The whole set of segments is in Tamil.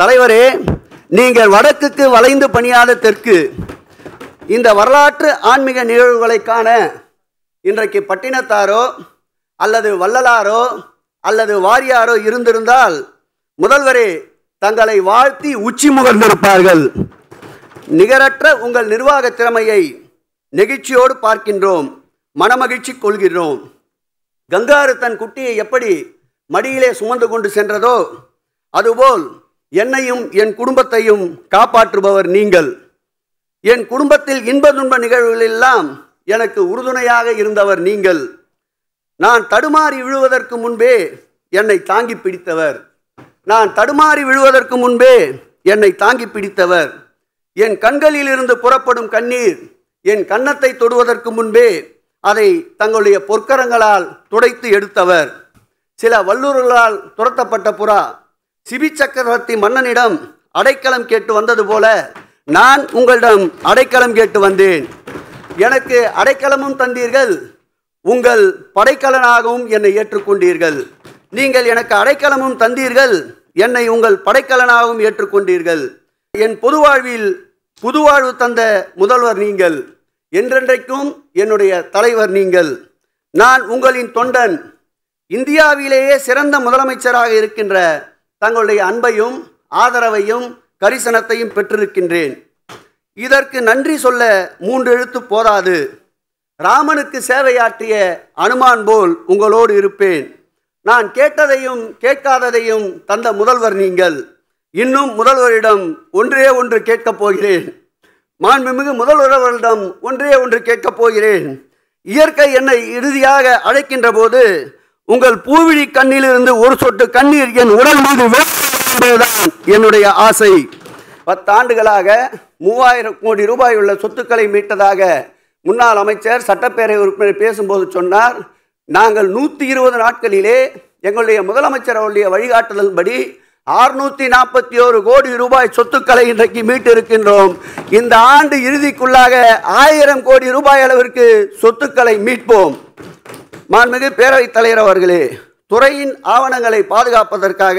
தலைவரே நீங்கள் வடக்குக்கு வளைந்து பணியாத தெற்கு இந்த வரலாற்று ஆன்மீக நிகழ்வுகளை காண இன்றைக்கு பட்டினத்தாரோ அல்லது வள்ளலாரோ அல்லது வாரியாரோ இருந்திருந்தால் முதல்வரே தங்களை வாழ்த்தி உச்சி முகர்ந்திருப்பார்கள் நிகரற்ற உங்கள் நிர்வாக திறமையை நெகிழ்ச்சியோடு பார்க்கின்றோம் மனமகிழ்ச்சி கொள்கிறோம் கங்காறு தன் குட்டியை எப்படி மடியிலே சுமந்து கொண்டு சென்றதோ அதுபோல் என்னையும் என் குடும்பத்தையும் காப்பாற்றுபவர் நீங்கள் என் குடும்பத்தில் இன்ப துன்ப நிகழ்வுகளெல்லாம் எனக்கு உறுதுணையாக இருந்தவர் நீங்கள் நான் தடுமாறி விழுவதற்கு முன்பே என்னை தாங்கி பிடித்தவர் நான் தடுமாறி விழுவதற்கு முன்பே என்னை தாங்கி பிடித்தவர் என் கண்களில் இருந்து புறப்படும் கண்ணீர் என் கன்னத்தை தொடுவதற்கு முன்பே அதை தங்களுடைய பொற்கரங்களால் துடைத்து எடுத்தவர் சில வல்லூர்களால் துரத்தப்பட்ட புறா சிபி சக்கரவர்த்தி மன்னனிடம் அடைக்கலம் கேட்டு வந்தது போல நான் உங்களிடம் அடைக்கலம் கேட்டு வந்தேன் எனக்கு அடைக்கலமும் தந்தீர்கள் உங்கள் படைக்கலனாகவும் என்னை ஏற்றுக்கொண்டீர்கள் நீங்கள் எனக்கு அடைக்கலமும் தந்தீர்கள் என்னை உங்கள் படைக்கலனாகவும் ஏற்றுக்கொண்டீர்கள் என் பொது வாழ்வில் புது வாழ்வு தந்த முதல்வர் நீங்கள் என்றென்றைக்கும் என்னுடைய தலைவர் நீங்கள் நான் உங்களின் தொண்டன் இந்தியாவிலேயே சிறந்த முதலமைச்சராக இருக்கின்ற தங்களுடைய அன்பையும் ஆதரவையும் கரிசனத்தையும் பெற்றிருக்கின்றேன் இதற்கு நன்றி சொல்ல மூன்று எழுத்து போதாது ராமனுக்கு சேவையாற்றிய அனுமான் போல் உங்களோடு இருப்பேன் நான் கேட்டதையும் கேட்காததையும் தந்த முதல்வர் நீங்கள் இன்னும் முதல்வரிடம் ஒன்றே ஒன்று கேட்கப் போகிறேன் மாண்புமிகு முதல்வரிடம் ஒன்றே ஒன்று கேட்கப் போகிறேன் இயற்கை என்னை இறுதியாக அழைக்கின்ற போது உங்கள் பூவிழி கண்ணிலிருந்து ஒரு சொட்டு கண்ணீர் என் உடல் மீது என்பதுதான் என்னுடைய ஆசை பத்தாண்டுகளாக மூவாயிரம் கோடி ரூபாய் உள்ள சொத்துக்களை மீட்டதாக முன்னாள் அமைச்சர் சட்டப்பேரவை உறுப்பினர் பேசும்போது சொன்னார் நாங்கள் நூற்றி இருபது நாட்களிலே எங்களுடைய முதலமைச்சர் அவருடைய வழிகாட்டுதல்படி ஆறுநூற்றி நாற்பத்தி ஓரு கோடி ரூபாய் சொத்துக்களை இன்றைக்கு மீட்டு இருக்கின்றோம் இந்த ஆண்டு இறுதிக்குள்ளாக ஆயிரம் கோடி ரூபாய் அளவிற்கு சொத்துக்களை மீட்போம் மாண்புமிகு பேரவைத் தலைவர் அவர்களே துறையின் ஆவணங்களை பாதுகாப்பதற்காக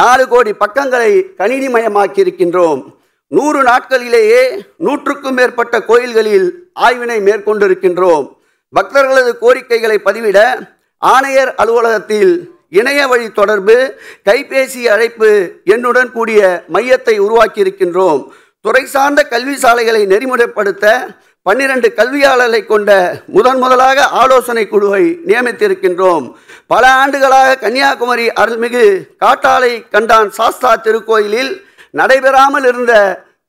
நாலு கோடி பக்கங்களை கணினி மயமாக்கியிருக்கின்றோம் நூறு நாட்களிலேயே நூற்றுக்கும் மேற்பட்ட கோயில்களில் ஆய்வினை மேற்கொண்டிருக்கின்றோம் பக்தர்களது கோரிக்கைகளை பதிவிட ஆணையர் அலுவலகத்தில் இணைய வழி தொடர்பு கைபேசி அழைப்பு எண்ணுடன் கூடிய மையத்தை உருவாக்கியிருக்கின்றோம் துறை சார்ந்த கல்வி சாலைகளை நெறிமுறைப்படுத்த பன்னிரண்டு கல்வியாளர்களை கொண்ட முதன் முதலாக ஆலோசனை குழுவை நியமித்திருக்கின்றோம் பல ஆண்டுகளாக கன்னியாகுமரி அருள்மிகு காட்டாலை கண்டான் சாஸ்தா திருக்கோயிலில் நடைபெறாமல் இருந்த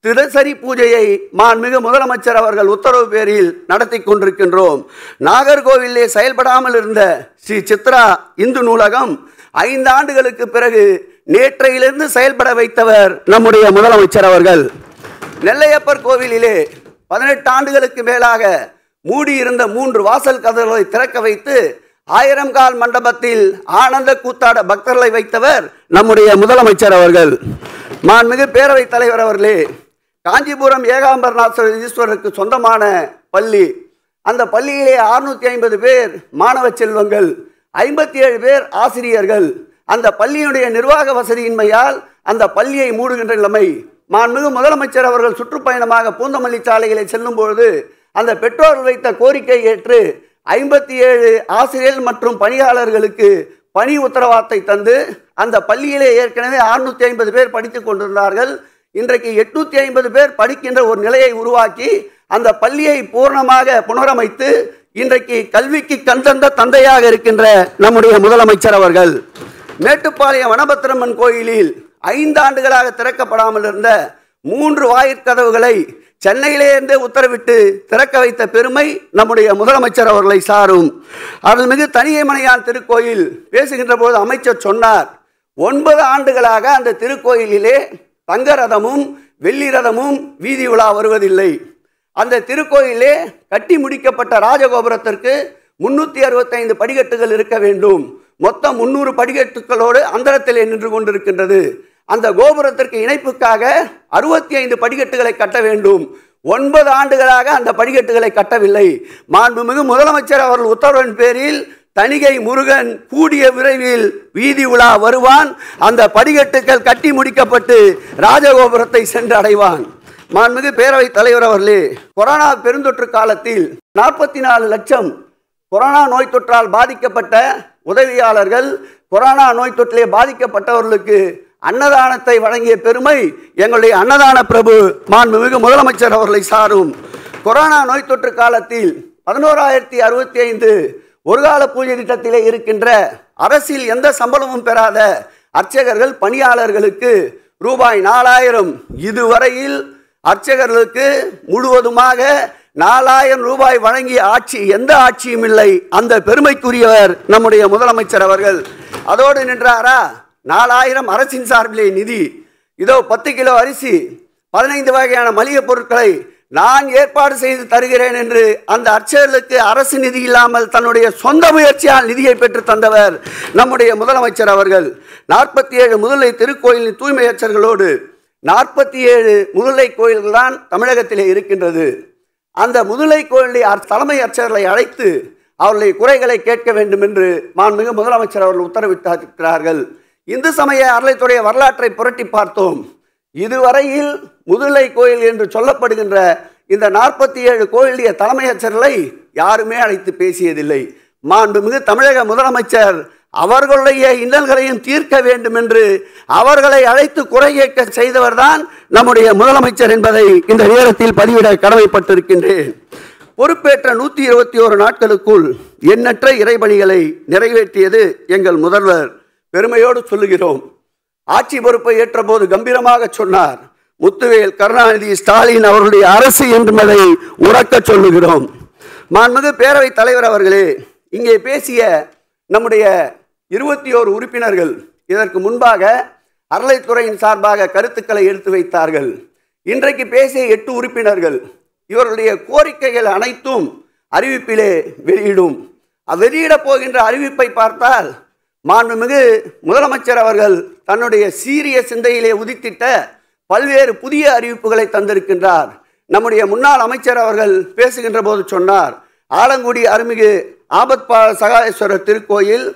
தினசரி பூஜையை மாண்மிகு முதலமைச்சர் அவர்கள் உத்தரவு பேரில் நடத்தி கொண்டிருக்கின்றோம் நாகர்கோவிலே செயல்படாமல் இருந்த ஸ்ரீ சித்ரா இந்து நூலகம் ஐந்து ஆண்டுகளுக்கு பிறகு நேற்றையிலிருந்து செயல்பட வைத்தவர் நம்முடைய முதலமைச்சர் அவர்கள் நெல்லையப்பர் கோவிலிலே பதினெட்டு ஆண்டுகளுக்கு மேலாக மூடியிருந்த மூன்று வாசல் கதவுகளை திறக்க வைத்து ஆயிரம் கால் மண்டபத்தில் ஆனந்த கூத்தாட பக்தர்களை வைத்தவர் நம்முடைய முதலமைச்சர் அவர்கள் மாண்புமிகு பேரவைத் தலைவர் அவர்களே காஞ்சிபுரம் ஏகாம்பரநாதர் ஈஸ்வரருக்கு சொந்தமான பள்ளி அந்த பள்ளியிலே அறுநூத்தி ஐம்பது பேர் மாணவ செல்வங்கள் ஐம்பத்தி ஏழு பேர் ஆசிரியர்கள் அந்த பள்ளியினுடைய நிர்வாக வசதியின்மையால் அந்த பள்ளியை மூடுகின்ற நிலைமை மாண்புமிகு முதலமைச்சர் அவர்கள் சுற்றுப்பயணமாக பூந்தமல்லி சாலைகளை செல்லும்பொழுது அந்த பெற்றோர் வைத்த கோரிக்கை ஏற்று ஐம்பத்தி ஏழு ஆசிரியர்கள் மற்றும் பணியாளர்களுக்கு பணி உத்தரவாதத்தை தந்து அந்த பள்ளியிலே ஏற்கனவே அறுநூற்றி ஐம்பது பேர் படித்து கொண்டிருந்தார்கள் இன்றைக்கு எட்நூற்றி ஐம்பது பேர் படிக்கின்ற ஒரு நிலையை உருவாக்கி அந்த பள்ளியை பூர்ணமாக புனரமைத்து இன்றைக்கு கல்விக்கு தந்த தந்தையாக இருக்கின்ற நம்முடைய முதலமைச்சர் அவர்கள் மேட்டுப்பாளையம் வனபத்திரம்மன் கோயிலில் ஐந்து ஆண்டுகளாக திறக்கப்படாமல் இருந்த மூன்று வாயிற்கதவுகளை சென்னையிலேருந்தே உத்தரவிட்டு திறக்க வைத்த பெருமை நம்முடைய முதலமைச்சர் அவர்களை சாரும் அருள்மிகு தனியமனையான் திருக்கோயில் பேசுகின்ற போது அமைச்சர் சொன்னார் ஒன்பது ஆண்டுகளாக அந்த திருக்கோயிலிலே தங்க ரதமும் வெள்ளி ரதமும் வீதி உலா வருவதில்லை அந்த திருக்கோயிலே கட்டி முடிக்கப்பட்ட ராஜகோபுரத்திற்கு முன்னூற்றி அறுபத்தைந்து படிக்கட்டுகள் இருக்க வேண்டும் மொத்தம் முன்னூறு படிக்கட்டுகளோடு அந்தரத்தில் நின்று கொண்டிருக்கின்றது அந்த கோபுரத்திற்கு இணைப்புக்காக அறுபத்தி ஐந்து படிக்கட்டுகளை கட்ட வேண்டும் ஒன்பது ஆண்டுகளாக அந்த படிக்கட்டுகளை கட்டவில்லை மாண்புமிகு முதலமைச்சர் அவர்கள் உத்தரவின் பேரில் தணிகை முருகன் கூடிய விரைவில் வீதி உலா வருவான் அந்த படிக்கட்டுகள் கட்டி முடிக்கப்பட்டு ராஜகோபுரத்தை சென்று அடைவான் மாண்புமிகு பேரவைத் தலைவர் அவர்களே கொரோனா பெருந்தொற்று காலத்தில் நாற்பத்தி நாலு லட்சம் கொரோனா நோய் தொற்றால் பாதிக்கப்பட்ட உதவியாளர்கள் கொரோனா நோய் தொற்றிலே பாதிக்கப்பட்டவர்களுக்கு அன்னதானத்தை வழங்கிய பெருமை எங்களுடைய அன்னதான பிரபு மாண்புமிகு முதலமைச்சர் அவர்களை சாரும் கொரோனா நோய் தொற்று காலத்தில் பதினோராயிரத்தி அறுபத்தி ஐந்து ஒரு கால பூஜை திட்டத்திலே இருக்கின்ற அரசில் எந்த சம்பளமும் பெறாத அர்ச்சகர்கள் பணியாளர்களுக்கு ரூபாய் நாலாயிரம் இதுவரையில் அர்ச்சகர்களுக்கு முழுவதுமாக நாலாயிரம் ரூபாய் வழங்கிய ஆட்சி எந்த ஆட்சியும் இல்லை அந்த பெருமைக்குரியவர் நம்முடைய முதலமைச்சர் அவர்கள் அதோடு நின்றாரா நாலாயிரம் அரசின் சார்பிலே நிதி இதோ பத்து கிலோ அரிசி பதினைந்து வகையான மளிகைப் பொருட்களை நான் ஏற்பாடு செய்து தருகிறேன் என்று அந்த அர்ச்சகர்களுக்கு அரசு நிதி இல்லாமல் தன்னுடைய சொந்த முயற்சியால் நிதியை பெற்று தந்தவர் நம்முடைய முதலமைச்சர் அவர்கள் நாற்பத்தி ஏழு முதலை திருக்கோயிலின் தூய்மை அச்சர்களோடு நாற்பத்தி ஏழு முதுலை கோயில்கள் தான் தமிழகத்திலே இருக்கின்றது அந்த முதுலை கோயிலை தலைமை அச்சர்களை அழைத்து அவர்களுடைய குறைகளை கேட்க வேண்டும் என்று மாண்புமிகு முதலமைச்சர் அவர்கள் உத்தரவிட்டிருக்கிறார்கள் இந்து சமய அறளைத்துடைய வரலாற்றை புரட்டி பார்த்தோம் இதுவரையில் முதுலை கோயில் என்று சொல்லப்படுகின்ற இந்த நாற்பத்தி ஏழு கோயிலிய தலைமையச்சர்களை யாருமே அழைத்து பேசியதில்லை மாண்புமிகு தமிழக முதலமைச்சர் அவர்களுடைய இன்னல்களையும் தீர்க்க வேண்டும் என்று அவர்களை அழைத்து குறை கேட்க செய்தவர்தான் நம்முடைய முதலமைச்சர் என்பதை இந்த நேரத்தில் பதிவிட கடமைப்பட்டிருக்கின்றேன் பொறுப்பேற்ற நூற்றி இருபத்தி ஓரு நாட்களுக்குள் எண்ணற்ற இறைபணிகளை நிறைவேற்றியது எங்கள் முதல்வர் பெருமையோடு சொல்லுகிறோம் ஆட்சி பொறுப்பை ஏற்றபோது கம்பீரமாக சொன்னார் முத்துவேல் கருணாநிதி ஸ்டாலின் அவருடைய அரசு அதை உறக்க சொல்லுகிறோம் மாண்புமிகு பேரவைத் தலைவர் அவர்களே இங்கே பேசிய நம்முடைய இருபத்தி ஓரு உறுப்பினர்கள் இதற்கு முன்பாக அறளைத்துறையின் சார்பாக கருத்துக்களை எடுத்து வைத்தார்கள் இன்றைக்கு பேசிய எட்டு உறுப்பினர்கள் இவர்களுடைய கோரிக்கைகள் அனைத்தும் அறிவிப்பிலே வெளியிடும் வெளியிடப் போகின்ற அறிவிப்பை பார்த்தால் மாண்புமிகு முதலமைச்சர் அவர்கள் தன்னுடைய சீரிய சிந்தையிலே உதித்திட்ட பல்வேறு புதிய அறிவிப்புகளை தந்திருக்கின்றார் நம்முடைய முன்னாள் அமைச்சர் அவர்கள் பேசுகின்ற போது சொன்னார் ஆலங்குடி அருமிகு ஆபத் சகாயேஸ்வரர் திருக்கோயில்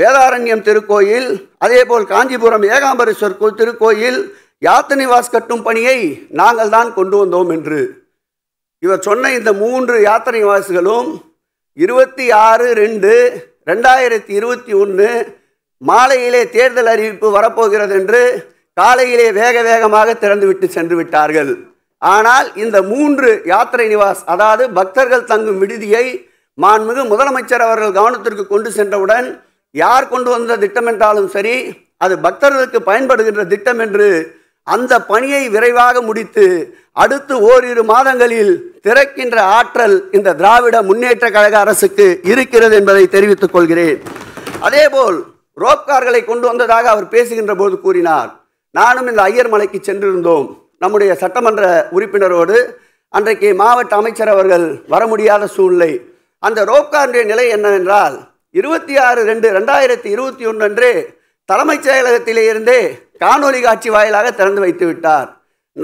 வேதாரண்யம் திருக்கோயில் அதேபோல் காஞ்சிபுரம் ஏகாம்பரேஸ்வர் திருக்கோயில் யாத்திரைவாஸ் கட்டும் பணியை நாங்கள் தான் கொண்டு வந்தோம் என்று இவர் சொன்ன இந்த மூன்று யாத்திரைவாசுகளும் இருபத்தி ஆறு ரெண்டு ரெண்டாயிரத்தி இருபத்தி ஒன்று மாலையிலே தேர்தல் அறிவிப்பு வரப்போகிறது என்று காலையிலே வேக வேகமாக திறந்துவிட்டு சென்று விட்டார்கள் ஆனால் இந்த மூன்று யாத்திரை நிவாஸ் அதாவது பக்தர்கள் தங்கும் விடுதியை மாண்புமிகு முதலமைச்சர் அவர்கள் கவனத்திற்கு கொண்டு சென்றவுடன் யார் கொண்டு வந்த திட்டம் என்றாலும் சரி அது பக்தர்களுக்கு பயன்படுகின்ற திட்டம் என்று அந்த பணியை விரைவாக முடித்து அடுத்து ஓரிரு மாதங்களில் திறக்கின்ற ஆற்றல் இந்த திராவிட முன்னேற்ற கழக அரசுக்கு இருக்கிறது என்பதை தெரிவித்துக் கொள்கிறேன் அதேபோல் ரோப்கார்களை கொண்டு வந்ததாக அவர் பேசுகின்ற போது கூறினார் நானும் இந்த ஐயர் மலைக்கு சென்றிருந்தோம் நம்முடைய சட்டமன்ற உறுப்பினரோடு அன்றைக்கு மாவட்ட அமைச்சர் அவர்கள் வர முடியாத சூழ்நிலை அந்த ரோப்காருடைய நிலை என்னவென்றால் இருபத்தி ஆறு ரெண்டு ரெண்டாயிரத்தி இருபத்தி ஒன்று அன்று தலைமைச் செயலகத்திலே இருந்தே காணொலி காட்சி வாயிலாக திறந்து வைத்து விட்டார்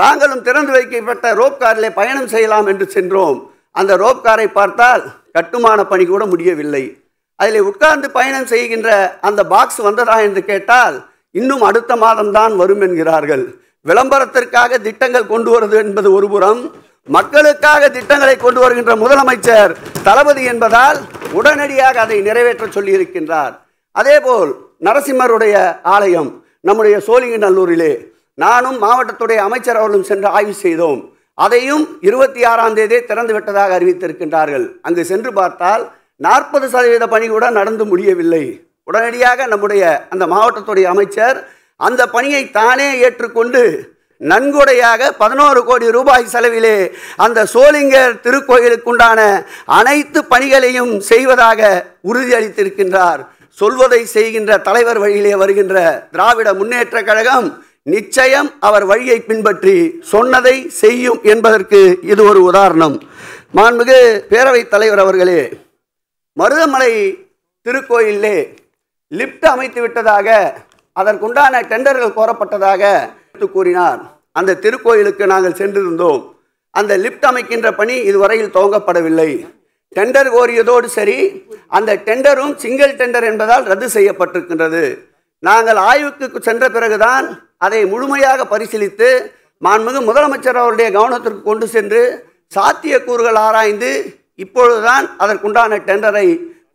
நாங்களும் திறந்து வைக்கப்பட்ட ரோப் காரில் பயணம் செய்யலாம் என்று சென்றோம் அந்த ரோப் காரை பார்த்தால் கட்டுமான பணி கூட முடியவில்லை அதில் உட்கார்ந்து பயணம் செய்கின்ற அந்த பாக்ஸ் வந்ததா என்று கேட்டால் இன்னும் அடுத்த மாதம்தான் வரும் என்கிறார்கள் விளம்பரத்திற்காக திட்டங்கள் கொண்டு வருவது என்பது ஒருபுறம் மக்களுக்காக திட்டங்களை கொண்டு வருகின்ற முதலமைச்சர் தளபதி என்பதால் உடனடியாக அதை நிறைவேற்ற சொல்லியிருக்கின்றார் அதேபோல் நரசிம்மருடைய ஆலயம் நம்முடைய சோழிங்க நல்லூரிலே நானும் மாவட்டத்துடைய அமைச்சர் அவர்களும் சென்று ஆய்வு செய்தோம் அதையும் இருபத்தி ஆறாம் தேதி திறந்து விட்டதாக அறிவித்திருக்கின்றார்கள் அங்கு சென்று பார்த்தால் நாற்பது சதவீத பணி கூட நடந்து முடியவில்லை உடனடியாக நம்முடைய அந்த மாவட்டத்துடைய அமைச்சர் அந்த பணியை தானே ஏற்றுக்கொண்டு நன்கொடையாக பதினோரு கோடி ரூபாய் செலவிலே அந்த சோளிங்கர் திருக்கோயிலுக்குண்டான அனைத்து பணிகளையும் செய்வதாக உறுதியளித்திருக்கின்றார் சொல்வதை செய்கின்ற தலைவர் வழியிலே வருகின்ற திராவிட முன்னேற்ற கழகம் நிச்சயம் அவர் வழியை பின்பற்றி சொன்னதை செய்யும் என்பதற்கு இது ஒரு உதாரணம் மாண்புகு பேரவைத் தலைவர் அவர்களே மருதமலை திருக்கோயிலே லிப்ட் அமைத்து விட்டதாக அதற்குண்டான டெண்டர்கள் கோரப்பட்டதாக கூறினார் அந்த திருக்கோயிலுக்கு நாங்கள் சென்றிருந்தோம் அந்த லிப்ட் அமைக்கின்ற பணி இதுவரையில் துவங்கப்படவில்லை டெண்டர் கோரியதோடு சரி அந்த டெண்டரும் சிங்கிள் டெண்டர் என்பதால் ரத்து செய்யப்பட்டிருக்கின்றது நாங்கள் ஆய்வுக்கு சென்ற பிறகுதான் அதை முழுமையாக பரிசீலித்து மாண்புமிகு முதலமைச்சர் அவருடைய கவனத்திற்கு கொண்டு சென்று சாத்தியக்கூறுகள் ஆராய்ந்து இப்பொழுதுதான் அதற்குண்டான டெண்டரை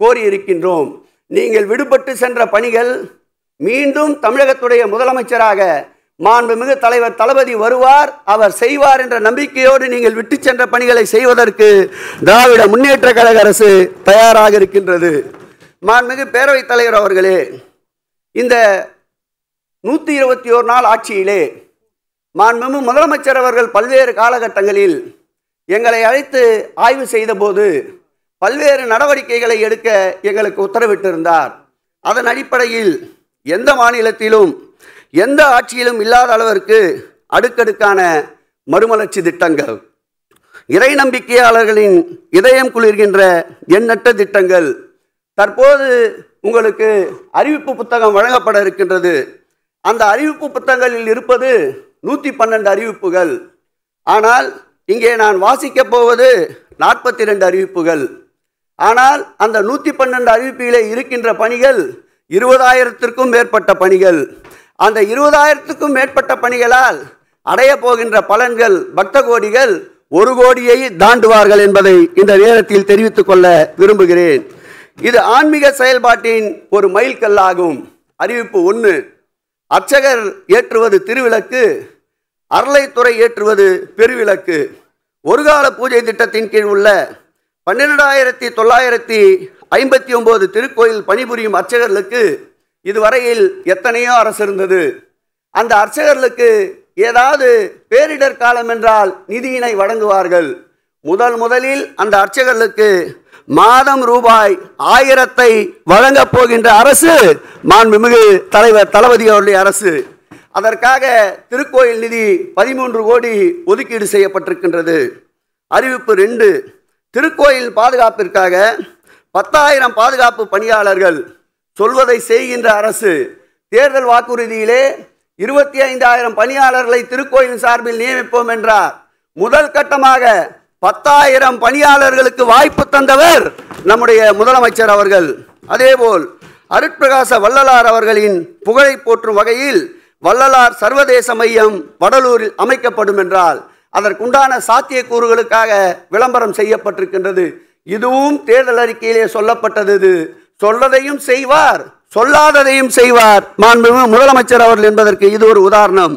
கோரியிருக்கின்றோம் நீங்கள் விடுபட்டு சென்ற பணிகள் மீண்டும் தமிழகத்துடைய முதலமைச்சராக மாண்புமிகு தலைவர் தளபதி வருவார் அவர் செய்வார் என்ற நம்பிக்கையோடு நீங்கள் விட்டு சென்ற பணிகளை செய்வதற்கு திராவிட முன்னேற்ற கழக அரசு தயாராக இருக்கின்றது மாண்புமிகு பேரவைத் தலைவர் அவர்களே இந்த நூற்றி இருபத்தி ஓரு நாள் ஆட்சியிலே மாண்புமிகு முதலமைச்சர் அவர்கள் பல்வேறு காலகட்டங்களில் எங்களை அழைத்து ஆய்வு செய்தபோது பல்வேறு நடவடிக்கைகளை எடுக்க எங்களுக்கு உத்தரவிட்டிருந்தார் அதன் அடிப்படையில் எந்த மாநிலத்திலும் எந்த ஆட்சியிலும் இல்லாத அளவிற்கு அடுக்கடுக்கான மறுமலர்ச்சி திட்டங்கள் இறை நம்பிக்கையாளர்களின் இதயம் குளிர்கின்ற எண்ணற்ற திட்டங்கள் தற்போது உங்களுக்கு அறிவிப்பு புத்தகம் வழங்கப்பட இருக்கின்றது அந்த அறிவிப்பு புத்தகங்களில் இருப்பது நூற்றி பன்னெண்டு அறிவிப்புகள் ஆனால் இங்கே நான் வாசிக்கப் போவது நாற்பத்தி ரெண்டு அறிவிப்புகள் ஆனால் அந்த நூற்றி பன்னெண்டு அறிவிப்பிலே இருக்கின்ற பணிகள் இருபதாயிரத்திற்கும் மேற்பட்ட பணிகள் அந்த இருபதாயிரத்துக்கும் மேற்பட்ட பணிகளால் அடைய போகின்ற பலன்கள் பக்த கோடிகள் ஒரு கோடியை தாண்டுவார்கள் என்பதை இந்த நேரத்தில் தெரிவித்துக் கொள்ள விரும்புகிறேன் இது ஆன்மீக செயல்பாட்டின் ஒரு மைல்கல்லாகும் அறிவிப்பு ஒன்று அர்ச்சகர் ஏற்றுவது திருவிளக்கு அறளைத்துறை ஏற்றுவது பெருவிளக்கு ஒருகால பூஜை திட்டத்தின் கீழ் உள்ள பன்னிரெண்டாயிரத்தி தொள்ளாயிரத்தி ஐம்பத்தி ஒம்பது திருக்கோயில் பணிபுரியும் அர்ச்சகர்களுக்கு இதுவரையில் எத்தனையோ அரசு இருந்தது அந்த அர்ச்சகர்களுக்கு ஏதாவது பேரிடர் காலம் என்றால் நிதியினை வழங்குவார்கள் முதல் முதலில் அந்த அர்ச்சகர்களுக்கு மாதம் ரூபாய் ஆயிரத்தை வழங்கப் போகின்ற அரசு மாண்புமிகு தலைவர் தளபதி அவருடைய அரசு அதற்காக திருக்கோயில் நிதி பதிமூன்று கோடி ஒதுக்கீடு செய்யப்பட்டிருக்கின்றது அறிவிப்பு ரெண்டு திருக்கோயில் பாதுகாப்பிற்காக பத்தாயிரம் பாதுகாப்பு பணியாளர்கள் சொல்வதை செய்கின்ற அரசு தேர்தல் வாக்குறுதியிலே இருபத்தி ஐந்தாயிரம் பணியாளர்களை திருக்கோயிலின் சார்பில் நியமிப்போம் என்றார் முதல் கட்டமாக பத்தாயிரம் பணியாளர்களுக்கு வாய்ப்பு தந்தவர் நம்முடைய முதலமைச்சர் அவர்கள் அதேபோல் அருட்பிரகாச வள்ளலார் அவர்களின் புகழை போற்றும் வகையில் வள்ளலார் சர்வதேச மையம் வடலூரில் அமைக்கப்படும் என்றால் அதற்குண்டான சாத்தியக்கூறுகளுக்காக விளம்பரம் செய்யப்பட்டிருக்கின்றது இதுவும் தேர்தல் அறிக்கையிலே சொல்லப்பட்டது சொல்லதையும் செய்வார் சொல்லாததையும் செய்வார் மாண்புமிகு முதலமைச்சர் அவர்கள் என்பதற்கு இது ஒரு உதாரணம்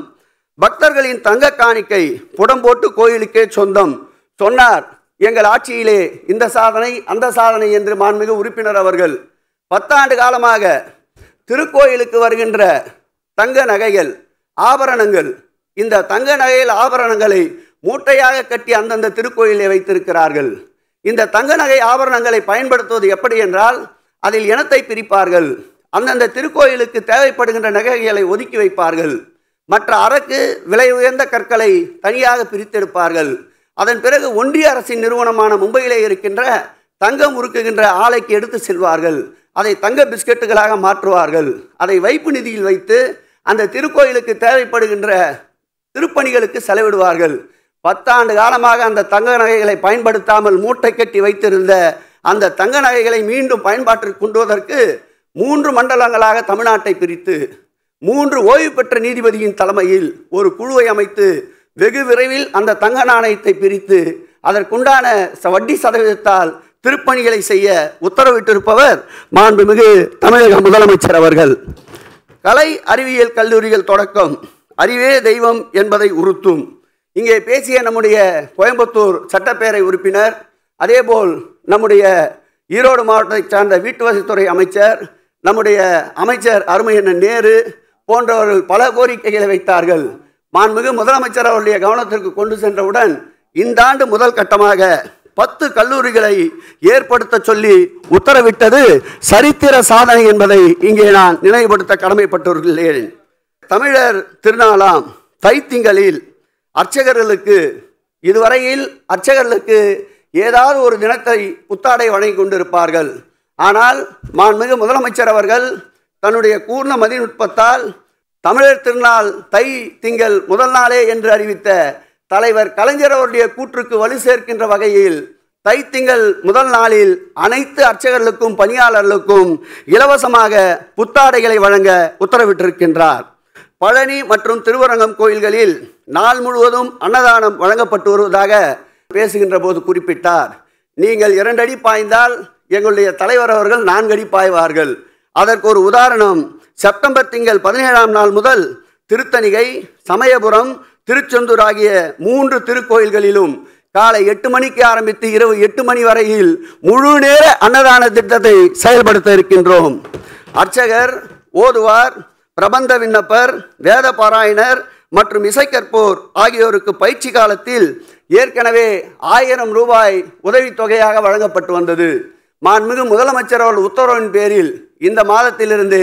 பக்தர்களின் தங்க காணிக்கை போட்டு கோயிலுக்கே சொந்தம் சொன்னார் எங்கள் ஆட்சியிலே இந்த சாதனை அந்த சாதனை என்று மாண்புமிகு உறுப்பினர் அவர்கள் பத்தாண்டு காலமாக திருக்கோயிலுக்கு வருகின்ற தங்க நகைகள் ஆபரணங்கள் இந்த தங்க நகையில் ஆபரணங்களை மூட்டையாக கட்டி அந்தந்த திருக்கோயிலை வைத்திருக்கிறார்கள் இந்த தங்க நகை ஆபரணங்களை பயன்படுத்துவது எப்படி என்றால் அதில் இனத்தை பிரிப்பார்கள் அந்தந்த திருக்கோயிலுக்கு தேவைப்படுகின்ற நகைகளை ஒதுக்கி வைப்பார்கள் மற்ற அரக்கு விலை உயர்ந்த கற்களை தனியாக பிரித்தெடுப்பார்கள் அதன் பிறகு ஒன்றிய அரசின் நிறுவனமான மும்பையிலே இருக்கின்ற தங்கம் உருக்குகின்ற ஆலைக்கு எடுத்து செல்வார்கள் அதை தங்க பிஸ்கெட்டுகளாக மாற்றுவார்கள் அதை வைப்பு நிதியில் வைத்து அந்த திருக்கோயிலுக்கு தேவைப்படுகின்ற திருப்பணிகளுக்கு செலவிடுவார்கள் பத்தாண்டு காலமாக அந்த தங்க நகைகளை பயன்படுத்தாமல் மூட்டை கட்டி வைத்திருந்த அந்த தங்க நகைகளை மீண்டும் பயன்பாட்டிற்கு கொண்டு வருவதற்கு மூன்று மண்டலங்களாக தமிழ்நாட்டை பிரித்து மூன்று ஓய்வு பெற்ற நீதிபதியின் தலைமையில் ஒரு குழுவை அமைத்து வெகு விரைவில் அந்த தங்க நாணயத்தை பிரித்து அதற்குண்டான வட்டி சதவீதத்தால் திருப்பணிகளை செய்ய உத்தரவிட்டிருப்பவர் மாண்புமிகு தமிழக முதலமைச்சர் அவர்கள் கலை அறிவியல் கல்லூரிகள் தொடக்கம் அறிவே தெய்வம் என்பதை உறுத்தும் இங்கே பேசிய நம்முடைய கோயம்புத்தூர் சட்டப்பேரவை உறுப்பினர் அதேபோல் நம்முடைய ஈரோடு மாவட்டத்தை சார்ந்த வீட்டு வசதித்துறை அமைச்சர் நம்முடைய அமைச்சர் அருமையண்ணன் நேரு போன்றவர்கள் பல கோரிக்கைகளை வைத்தார்கள் மாண்புமிகு முதலமைச்சர் அவருடைய கவனத்திற்கு கொண்டு சென்றவுடன் இந்த ஆண்டு முதல் கட்டமாக பத்து கல்லூரிகளை ஏற்படுத்த சொல்லி உத்தரவிட்டது சரித்திர சாதனை என்பதை இங்கே நான் நினைவுபடுத்த கடமைப்பட்டுள்ளேன் தமிழர் திருநாளாம் தைத்திங்களில் அர்ச்சகர்களுக்கு இதுவரையில் அர்ச்சகர்களுக்கு ஏதாவது ஒரு தினத்தை புத்தாடை வணங்கி கொண்டிருப்பார்கள் ஆனால் மாண்புமிகு முதலமைச்சர் அவர்கள் தன்னுடைய கூர்ண மதிநுட்பத்தால் தமிழர் திருநாள் தை திங்கள் முதல் நாளே என்று அறிவித்த தலைவர் கலைஞர் அவருடைய கூற்றுக்கு வலு சேர்க்கின்ற வகையில் தை திங்கள் முதல் நாளில் அனைத்து அர்ச்சகர்களுக்கும் பணியாளர்களுக்கும் இலவசமாக புத்தாடைகளை வழங்க உத்தரவிட்டிருக்கின்றார் பழனி மற்றும் திருவரங்கம் கோயில்களில் நாள் முழுவதும் அன்னதானம் வழங்கப்பட்டு வருவதாக பேசுகின்ற போது குறிப்பிட்டார் நீங்கள் இரண்டடி பாய்ந்தால் எங்களுடைய தலைவர் அவர்கள் நான்கடி பாய்வார்கள் அதற்கு ஒரு உதாரணம் செப்டம்பர் திங்கள் பதினேழாம் நாள் முதல் திருத்தணிகை சமயபுரம் திருச்செந்தூர் ஆகிய மூன்று திருக்கோயில்களிலும் காலை எட்டு மணிக்கு ஆரம்பித்து இரவு எட்டு மணி வரையில் முழு நேர அன்னதான திட்டத்தை செயல்படுத்த இருக்கின்றோம் அர்ச்சகர் ஓதுவார் பிரபந்த விண்ணப்பர் வேத பாராயணர் மற்றும் இசைக்கற்போர் ஆகியோருக்கு பயிற்சி காலத்தில் ஏற்கனவே ஆயிரம் ரூபாய் உதவித்தொகையாக வழங்கப்பட்டு வந்தது மாண்புமிகு முதலமைச்சர் அவர்கள் உத்தரவின் பேரில் இந்த மாதத்திலிருந்து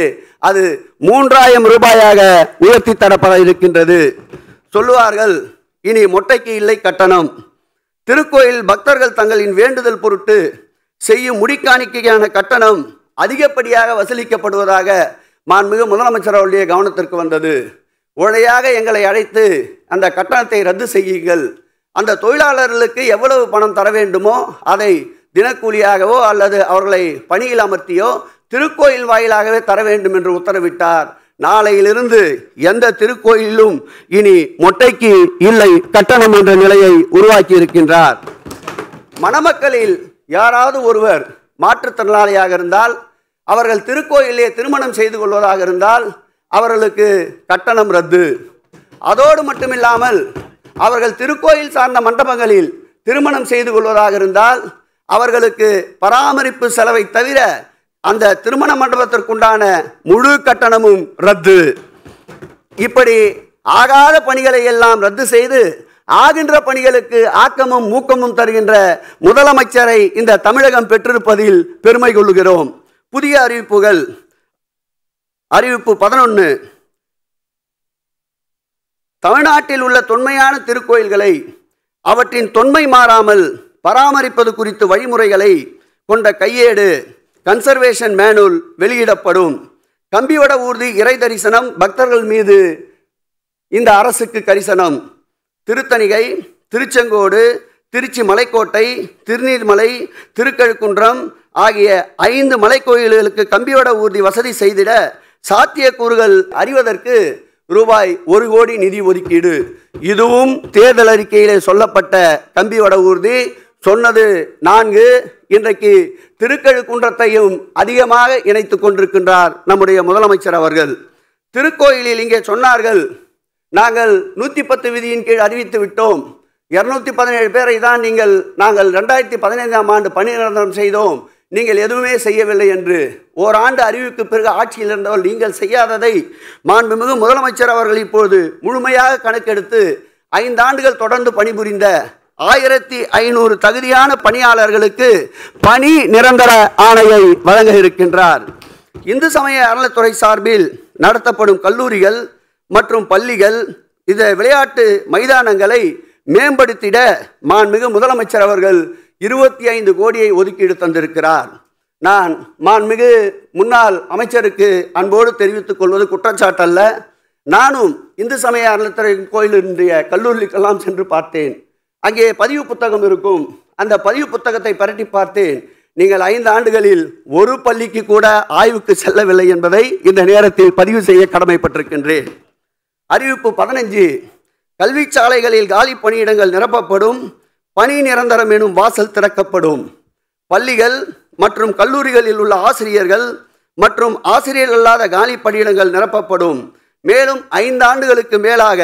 அது மூன்றாயிரம் ரூபாயாக உயர்த்தி தரப்பட இருக்கின்றது சொல்லுவார்கள் இனி மொட்டைக்கு இல்லை கட்டணம் திருக்கோயில் பக்தர்கள் தங்களின் வேண்டுதல் பொருட்டு செய்யும் முடிக்காணிக்கையான கட்டணம் அதிகப்படியாக வசூலிக்கப்படுவதாக மாண்புமிகு முதலமைச்சர் அவருடைய கவனத்திற்கு வந்தது உடனடியாக எங்களை அழைத்து அந்த கட்டணத்தை ரத்து செய்யுங்கள் அந்த தொழிலாளர்களுக்கு எவ்வளவு பணம் தர வேண்டுமோ அதை தினக்கூலியாகவோ அல்லது அவர்களை பணியில் அமர்த்தியோ திருக்கோயில் வாயிலாகவே தர வேண்டும் என்று உத்தரவிட்டார் நாளையிலிருந்து எந்த திருக்கோயிலும் இனி மொட்டைக்கு இல்லை கட்டணம் என்ற நிலையை உருவாக்கி இருக்கின்றார் மணமக்களில் யாராவது ஒருவர் மாற்றுத்திறனாளியாக இருந்தால் அவர்கள் திருக்கோயிலே திருமணம் செய்து கொள்வதாக இருந்தால் அவர்களுக்கு கட்டணம் ரத்து அதோடு மட்டுமில்லாமல் அவர்கள் திருக்கோயில் சார்ந்த மண்டபங்களில் திருமணம் செய்து கொள்வதாக இருந்தால் அவர்களுக்கு பராமரிப்பு செலவை தவிர அந்த திருமண மண்டபத்திற்குண்டான முழு கட்டணமும் ரத்து இப்படி ஆகாத பணிகளை எல்லாம் ரத்து செய்து ஆகின்ற பணிகளுக்கு ஆக்கமும் ஊக்கமும் தருகின்ற முதலமைச்சரை இந்த தமிழகம் பெற்றிருப்பதில் பெருமை கொள்ளுகிறோம் புதிய அறிவிப்புகள் அறிவிப்பு பதினொன்று தமிழ்நாட்டில் உள்ள தொன்மையான திருக்கோயில்களை அவற்றின் தொன்மை மாறாமல் பராமரிப்பது குறித்து வழிமுறைகளை கொண்ட கையேடு கன்சர்வேஷன் மேனுல் வெளியிடப்படும் கம்பிவட ஊர்தி இறை தரிசனம் பக்தர்கள் மீது இந்த அரசுக்கு கரிசனம் திருத்தணிகை திருச்செங்கோடு திருச்சி மலைக்கோட்டை திருநீர்மலை திருக்கழுக்குன்றம் ஆகிய ஐந்து மலைக்கோயில்களுக்கு கம்பியோட ஊர்தி வசதி செய்திட சாத்தியக்கூறுகள் அறிவதற்கு ரூபாய் ஒரு கோடி நிதி ஒதுக்கீடு இதுவும் தேர்தல் அறிக்கையிலே சொல்லப்பட்ட தம்பி வட ஊர்தி சொன்னது நான்கு இன்றைக்கு திருக்கழுக்குன்றத்தையும் அதிகமாக இணைத்து கொண்டிருக்கின்றார் நம்முடைய முதலமைச்சர் அவர்கள் திருக்கோயிலில் இங்கே சொன்னார்கள் நாங்கள் நூற்றி பத்து விதியின் கீழ் அறிவித்து விட்டோம் இரநூத்தி பதினேழு பேரை தான் நீங்கள் நாங்கள் ரெண்டாயிரத்தி பதினைந்தாம் ஆண்டு பணி நிரந்தரம் செய்தோம் நீங்கள் எதுவுமே செய்யவில்லை என்று ஓராண்டு அறிவிப்பு பிறகு ஆட்சியில் இருந்தவர் நீங்கள் செய்யாததை மாண்புமிகு முதலமைச்சர் அவர்கள் இப்பொழுது முழுமையாக கணக்கெடுத்து ஐந்தாண்டுகள் தொடர்ந்து பணிபுரிந்த ஆயிரத்தி ஐநூறு தகுதியான பணியாளர்களுக்கு பணி நிரந்தர ஆணையை வழங்க இருக்கின்றார் இந்து சமய அறநிலைத்துறை சார்பில் நடத்தப்படும் கல்லூரிகள் மற்றும் பள்ளிகள் இந்த விளையாட்டு மைதானங்களை மேம்படுத்திட மாண்புமிகு முதலமைச்சர் அவர்கள் இருபத்தி ஐந்து கோடியை ஒதுக்கீடு தந்திருக்கிறார் நான் மாண்மிகு முன்னாள் அமைச்சருக்கு அன்போடு தெரிவித்துக் கொள்வது குற்றச்சாட்டல்ல நானும் இந்து சமய அறநிலைத்துறை கோயிலினுடைய கல்லூரிக்கெல்லாம் சென்று பார்த்தேன் அங்கே பதிவு புத்தகம் இருக்கும் அந்த பதிவு புத்தகத்தை பரட்டி பார்த்தேன் நீங்கள் ஐந்து ஆண்டுகளில் ஒரு பள்ளிக்கு கூட ஆய்வுக்கு செல்லவில்லை என்பதை இந்த நேரத்தில் பதிவு செய்ய கடமைப்பட்டிருக்கின்றேன் அறிவிப்பு பதினஞ்சு கல்வி சாலைகளில் காலி பணியிடங்கள் நிரப்பப்படும் பணி நிரந்தரம் எனும் வாசல் திறக்கப்படும் பள்ளிகள் மற்றும் கல்லூரிகளில் உள்ள ஆசிரியர்கள் மற்றும் ஆசிரியர் அல்லாத காலி பணியிடங்கள் நிரப்பப்படும் மேலும் ஐந்து ஆண்டுகளுக்கு மேலாக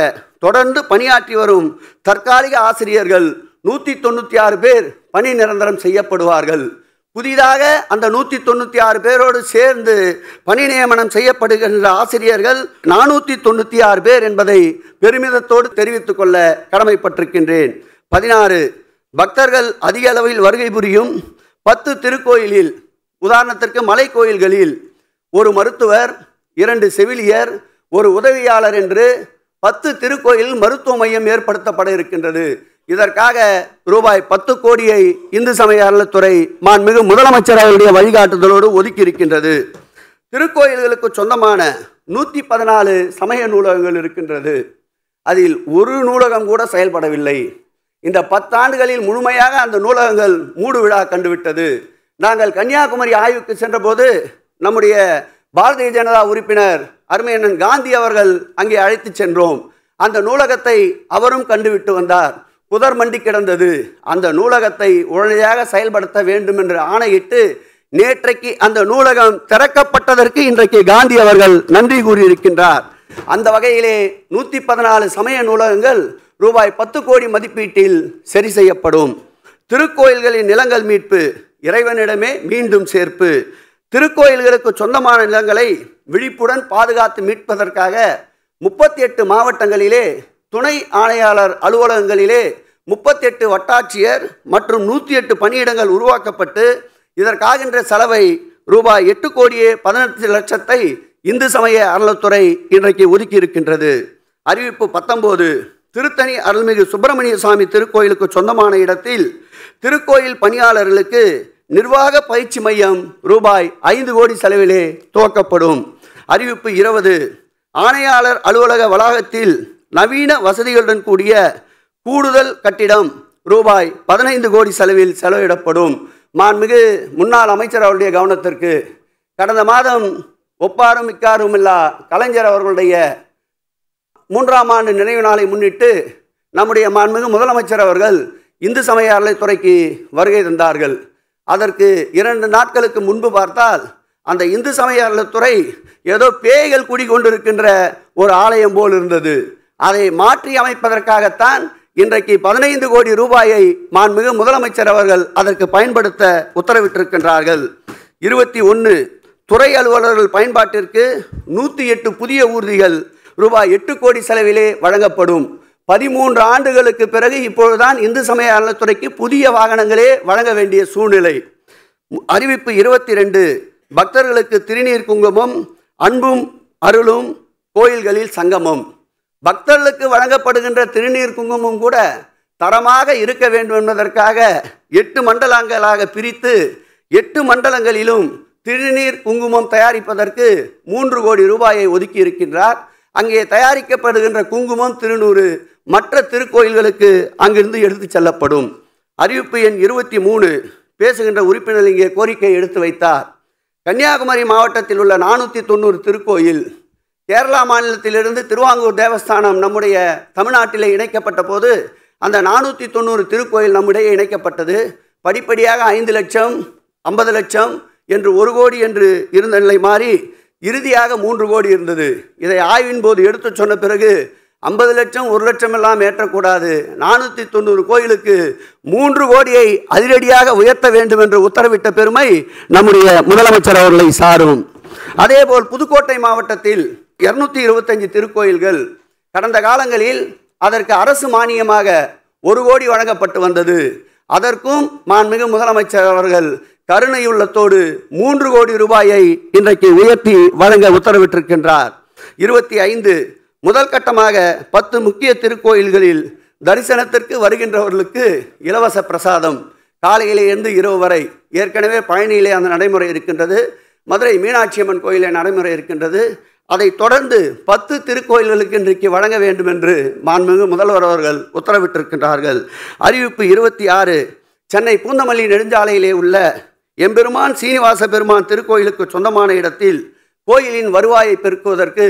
தொடர்ந்து பணியாற்றி வரும் தற்காலிக ஆசிரியர்கள் நூற்றி தொண்ணூற்றி ஆறு பேர் பணி நிரந்தரம் செய்யப்படுவார்கள் புதிதாக அந்த நூற்றி தொண்ணூற்றி ஆறு பேரோடு சேர்ந்து பணி நியமனம் செய்யப்படுகின்ற ஆசிரியர்கள் நானூற்றி தொண்ணூற்றி ஆறு பேர் என்பதை பெருமிதத்தோடு தெரிவித்துக் கொள்ள கடமைப்பட்டிருக்கின்றேன் பதினாறு பக்தர்கள் அதிக அளவில் வருகை புரியும் பத்து திருக்கோயிலில் உதாரணத்திற்கு மலை கோயில்களில் ஒரு மருத்துவர் இரண்டு செவிலியர் ஒரு உதவியாளர் என்று பத்து திருக்கோயில் மருத்துவ மையம் ஏற்படுத்தப்பட இருக்கின்றது இதற்காக ரூபாய் பத்து கோடியை இந்து சமய அறநிலத்துறை மாண்புமிகு முதலமைச்சர் அவருடைய வழிகாட்டுதலோடு ஒதுக்கி இருக்கின்றது திருக்கோயில்களுக்கு சொந்தமான நூற்றி பதினாலு சமய நூலகங்கள் இருக்கின்றது அதில் ஒரு நூலகம் கூட செயல்படவில்லை இந்த பத்தாண்டுகளில் முழுமையாக அந்த நூலகங்கள் மூடு விழா கண்டுவிட்டது நாங்கள் கன்னியாகுமரி ஆய்வுக்கு சென்றபோது நம்முடைய பாரதிய ஜனதா உறுப்பினர் அருமையண்ணன் காந்தி அவர்கள் அங்கே அழைத்து சென்றோம் அந்த நூலகத்தை அவரும் கண்டுவிட்டு வந்தார் புதர் மண்டி கிடந்தது அந்த நூலகத்தை உடனடியாக செயல்படுத்த வேண்டும் என்று ஆணையிட்டு நேற்றைக்கு அந்த நூலகம் திறக்கப்பட்டதற்கு இன்றைக்கு காந்தி அவர்கள் நன்றி கூறியிருக்கின்றார் அந்த வகையிலே நூற்றி பதினாலு சமய நூலகங்கள் ரூபாய் பத்து கோடி மதிப்பீட்டில் சரி செய்யப்படும் திருக்கோயில்களின் நிலங்கள் மீட்பு இறைவனிடமே மீண்டும் சேர்ப்பு திருக்கோயில்களுக்கு சொந்தமான நிலங்களை விழிப்புடன் பாதுகாத்து மீட்பதற்காக முப்பத்தி எட்டு மாவட்டங்களிலே துணை ஆணையாளர் அலுவலகங்களிலே முப்பத்தி எட்டு வட்டாட்சியர் மற்றும் நூற்றி எட்டு பணியிடங்கள் உருவாக்கப்பட்டு இதற்காகின்ற செலவை ரூபாய் எட்டு கோடியே பதினெட்டு லட்சத்தை இந்து சமய அறநிலத்துறை இன்றைக்கு ஒதுக்கி இருக்கின்றது அறிவிப்பு பத்தொம்போது திருத்தணி அருள்மிகு சுப்பிரமணிய சுவாமி திருக்கோயிலுக்கு சொந்தமான இடத்தில் திருக்கோயில் பணியாளர்களுக்கு நிர்வாக பயிற்சி மையம் ரூபாய் ஐந்து கோடி செலவிலே துவக்கப்படும் அறிவிப்பு இருபது ஆணையாளர் அலுவலக வளாகத்தில் நவீன வசதிகளுடன் கூடிய கூடுதல் கட்டிடம் ரூபாய் பதினைந்து கோடி செலவில் செலவிடப்படும் மாண்மிகு முன்னாள் அமைச்சர் அவருடைய கவனத்திற்கு கடந்த மாதம் ஒப்பாரும் இக்காரும் இல்லா கலைஞர் அவர்களுடைய மூன்றாம் ஆண்டு நினைவு நாளை முன்னிட்டு நம்முடைய மாண்புமிகு முதலமைச்சர் அவர்கள் இந்து சமய அறநிலைத்துறைக்கு வருகை தந்தார்கள் அதற்கு இரண்டு நாட்களுக்கு முன்பு பார்த்தால் அந்த இந்து சமய அறநிலைத்துறை ஏதோ பேய்கள் குடிகொண்டிருக்கின்ற ஒரு ஆலயம் போல் இருந்தது அதை மாற்றி அமைப்பதற்காகத்தான் இன்றைக்கு பதினைந்து கோடி ரூபாயை மாண்புமிகு முதலமைச்சர் அவர்கள் அதற்கு பயன்படுத்த உத்தரவிட்டிருக்கின்றார்கள் இருபத்தி ஒன்று துறை அலுவலர்கள் பயன்பாட்டிற்கு நூற்றி எட்டு புதிய ஊர்திகள் ரூபாய் எட்டு கோடி செலவிலே வழங்கப்படும் பதிமூன்று ஆண்டுகளுக்கு பிறகு இப்பொழுதுதான் இந்து சமய அறநிலைத்துறைக்கு புதிய வாகனங்களே வழங்க வேண்டிய சூழ்நிலை அறிவிப்பு இருபத்தி ரெண்டு பக்தர்களுக்கு திருநீர் குங்குமம் அன்பும் அருளும் கோயில்களில் சங்கமம் பக்தர்களுக்கு வழங்கப்படுகின்ற திருநீர் குங்குமம் கூட தரமாக இருக்க வேண்டும் என்பதற்காக எட்டு மண்டலங்களாக பிரித்து எட்டு மண்டலங்களிலும் திருநீர் குங்குமம் தயாரிப்பதற்கு மூன்று கோடி ரூபாயை ஒதுக்கி இருக்கின்றார் அங்கே தயாரிக்கப்படுகின்ற குங்குமம் திருநூறு மற்ற திருக்கோயில்களுக்கு அங்கிருந்து எடுத்து செல்லப்படும் அறிவிப்பு எண் இருபத்தி மூணு பேசுகின்ற உறுப்பினர் இங்கே கோரிக்கை எடுத்து வைத்தார் கன்னியாகுமரி மாவட்டத்தில் உள்ள நானூற்றி தொண்ணூறு திருக்கோயில் கேரளா மாநிலத்திலிருந்து திருவாங்கூர் தேவஸ்தானம் நம்முடைய தமிழ்நாட்டில் இணைக்கப்பட்ட போது அந்த நானூற்றி தொண்ணூறு திருக்கோயில் நம்முடைய இணைக்கப்பட்டது படிப்படியாக ஐந்து லட்சம் ஐம்பது லட்சம் என்று ஒரு கோடி என்று இருந்த நிலை மாறி இறுதியாக மூன்று கோடி இருந்தது இதை ஆய்வின் போது எடுத்து சொன்ன பிறகு ஐம்பது லட்சம் ஒரு லட்சம் எல்லாம் ஏற்றக்கூடாது நானூற்றி தொண்ணூறு கோயிலுக்கு மூன்று கோடியை அதிரடியாக உயர்த்த வேண்டும் என்று உத்தரவிட்ட பெருமை நம்முடைய முதலமைச்சர் அவர்களை சாரும் அதேபோல் புதுக்கோட்டை மாவட்டத்தில் இருநூத்தி இருபத்தஞ்சி திருக்கோயில்கள் கடந்த காலங்களில் அதற்கு அரசு மானியமாக ஒரு கோடி வழங்கப்பட்டு வந்தது அதற்கும் மாண்புமிகு முதலமைச்சர் அவர்கள் கருணை உள்ளத்தோடு மூன்று கோடி ரூபாயை இன்றைக்கு உயர்த்தி வழங்க உத்தரவிட்டிருக்கின்றார் இருபத்தி ஐந்து முதல் கட்டமாக பத்து முக்கிய திருக்கோயில்களில் தரிசனத்திற்கு வருகின்றவர்களுக்கு இலவச பிரசாதம் காலையிலேருந்து இரவு வரை ஏற்கனவே பழனியிலே அந்த நடைமுறை இருக்கின்றது மதுரை மீனாட்சி அம்மன் கோயிலே நடைமுறை இருக்கின்றது அதை தொடர்ந்து பத்து திருக்கோயில்களுக்கு இன்றைக்கு வழங்க வேண்டும் என்று மாண்புமிகு முதல்வர் அவர்கள் உத்தரவிட்டிருக்கின்றார்கள் அறிவிப்பு இருபத்தி ஆறு சென்னை பூந்தமல்லி நெடுஞ்சாலையிலே உள்ள எம்பெருமான் சீனிவாச பெருமான் திருக்கோயிலுக்கு சொந்தமான இடத்தில் கோயிலின் வருவாயை பெருக்குவதற்கு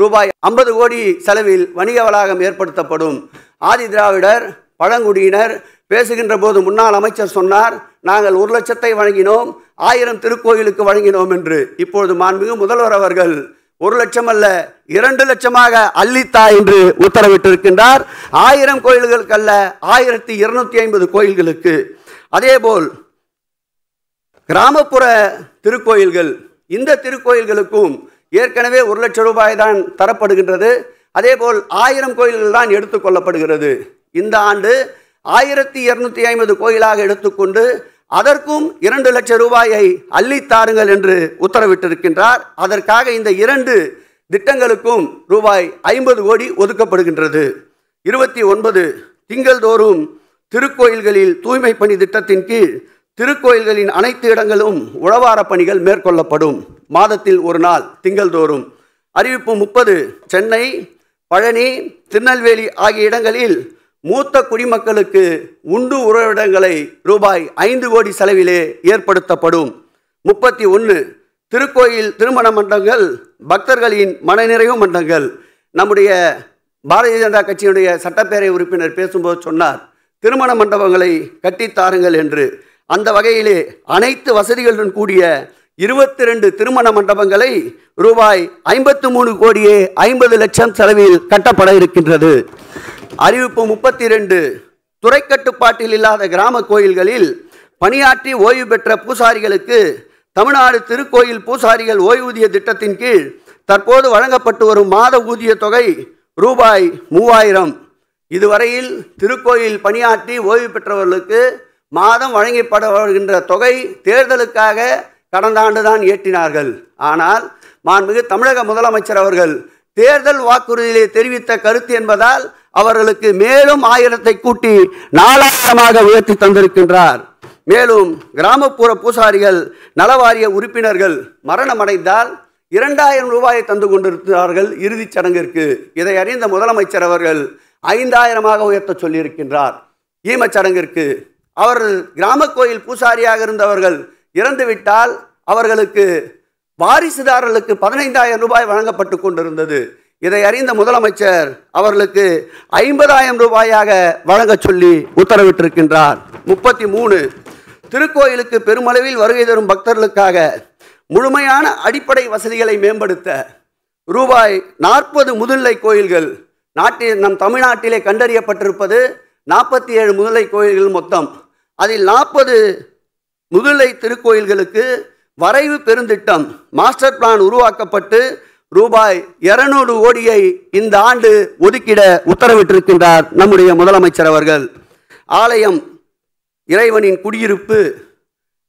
ரூபாய் ஐம்பது கோடி செலவில் வணிக வளாகம் ஏற்படுத்தப்படும் ஆதி திராவிடர் பழங்குடியினர் பேசுகின்ற போது முன்னாள் அமைச்சர் சொன்னார் நாங்கள் ஒரு லட்சத்தை வழங்கினோம் ஆயிரம் திருக்கோயிலுக்கு வழங்கினோம் என்று இப்பொழுது மாண்புமிகு முதல்வர் அவர்கள் ஒரு லட்சம் அல்ல இரண்டு லட்சமாக அள்ளித்தா என்று உத்தரவிட்டிருக்கின்றார் ஆயிரம் கோயில்களுக்கு அல்ல ஆயிரத்தி இருநூத்தி ஐம்பது கோயில்களுக்கு அதேபோல் கிராமப்புற திருக்கோயில்கள் இந்த திருக்கோயில்களுக்கும் ஏற்கனவே ஒரு லட்சம் ரூபாய் தான் தரப்படுகின்றது அதேபோல் ஆயிரம் கோயில்கள் தான் எடுத்துக்கொள்ளப்படுகிறது இந்த ஆண்டு ஆயிரத்தி இரநூத்தி ஐம்பது கோயிலாக எடுத்துக்கொண்டு அதற்கும் இரண்டு லட்சம் ரூபாயை அள்ளித்தாருங்கள் என்று உத்தரவிட்டிருக்கின்றார் அதற்காக இந்த இரண்டு திட்டங்களுக்கும் ரூபாய் ஐம்பது கோடி ஒதுக்கப்படுகின்றது இருபத்தி ஒன்பது திங்கள்தோறும் திருக்கோயில்களில் தூய்மை பணி திட்டத்தின் கீழ் திருக்கோயில்களின் அனைத்து இடங்களும் உழவார பணிகள் மேற்கொள்ளப்படும் மாதத்தில் ஒரு நாள் திங்கள்தோறும் அறிவிப்பு முப்பது சென்னை பழனி திருநெல்வேலி ஆகிய இடங்களில் மூத்த குடிமக்களுக்கு உண்டு உறவிடங்களை ரூபாய் ஐந்து கோடி செலவிலே ஏற்படுத்தப்படும் முப்பத்தி ஒன்று திருக்கோயில் திருமண மன்றங்கள் பக்தர்களின் மனநிறைவு மன்றங்கள் நம்முடைய பாரதிய ஜனதா கட்சியினுடைய சட்டப்பேரவை உறுப்பினர் பேசும்போது சொன்னார் திருமண மண்டபங்களை கட்டித்தாருங்கள் என்று அந்த வகையிலே அனைத்து வசதிகளுடன் கூடிய இருபத்தி ரெண்டு திருமண மண்டபங்களை ரூபாய் ஐம்பத்து மூணு கோடியே ஐம்பது லட்சம் செலவில் கட்டப்பட இருக்கின்றது அறிவிப்பு முப்பத்தி ரெண்டு துறை கட்டுப்பாட்டில் இல்லாத கிராம கோயில்களில் பணியாற்றி ஓய்வு பெற்ற பூசாரிகளுக்கு தமிழ்நாடு திருக்கோயில் பூசாரிகள் ஓய்வூதிய திட்டத்தின் கீழ் தற்போது வழங்கப்பட்டு வரும் மாத ஊதிய தொகை ரூபாய் மூவாயிரம் இதுவரையில் திருக்கோயில் பணியாற்றி ஓய்வு பெற்றவர்களுக்கு மாதம் வழங்கப்படுகின்ற தொகை தேர்தலுக்காக கடந்த ஆண்டு தான் ஏற்றினார்கள் ஆனால் மாண்புமிகு தமிழக முதலமைச்சர் அவர்கள் தேர்தல் வாக்குறுதியிலே தெரிவித்த கருத்து என்பதால் அவர்களுக்கு மேலும் ஆயிரத்தை கூட்டி நாலாயிரமாக உயர்த்தி தந்திருக்கின்றார் மேலும் கிராமப்புற பூசாரிகள் நலவாரிய உறுப்பினர்கள் மரணமடைந்தால் இரண்டாயிரம் ரூபாயை தந்து கொண்டிருக்கிறார்கள் இறுதிச் சடங்கிற்கு இதை அறிந்த முதலமைச்சர் அவர்கள் ஐந்தாயிரமாக உயர்த்த சொல்லியிருக்கின்றார் ஈமச்சடங்கிற்கு அவர்கள் கிராம கோயில் பூசாரியாக இருந்தவர்கள் இறந்துவிட்டால் அவர்களுக்கு வாரிசுதாரர்களுக்கு பதினைந்தாயிரம் ரூபாய் வழங்கப்பட்டு கொண்டிருந்தது இதை அறிந்த முதலமைச்சர் அவர்களுக்கு ஐம்பதாயிரம் ரூபாயாக வழங்க சொல்லி உத்தரவிட்டிருக்கின்றார் முப்பத்தி மூணு திருக்கோயிலுக்கு பெருமளவில் வருகை தரும் பக்தர்களுக்காக முழுமையான அடிப்படை வசதிகளை மேம்படுத்த ரூபாய் நாற்பது முதுநிலை கோயில்கள் நாட்டில் நம் தமிழ்நாட்டிலே கண்டறியப்பட்டிருப்பது நாற்பத்தி ஏழு முதலை கோயில்கள் மொத்தம் அதில் நாற்பது முதுலை திருக்கோயில்களுக்கு வரைவு பெருந்திட்டம் மாஸ்டர் பிளான் உருவாக்கப்பட்டு ரூபாய் இருநூறு கோடியை இந்த ஆண்டு ஒதுக்கிட உத்தரவிட்டிருக்கின்றார் நம்முடைய முதலமைச்சர் அவர்கள் ஆலயம் இறைவனின் குடியிருப்பு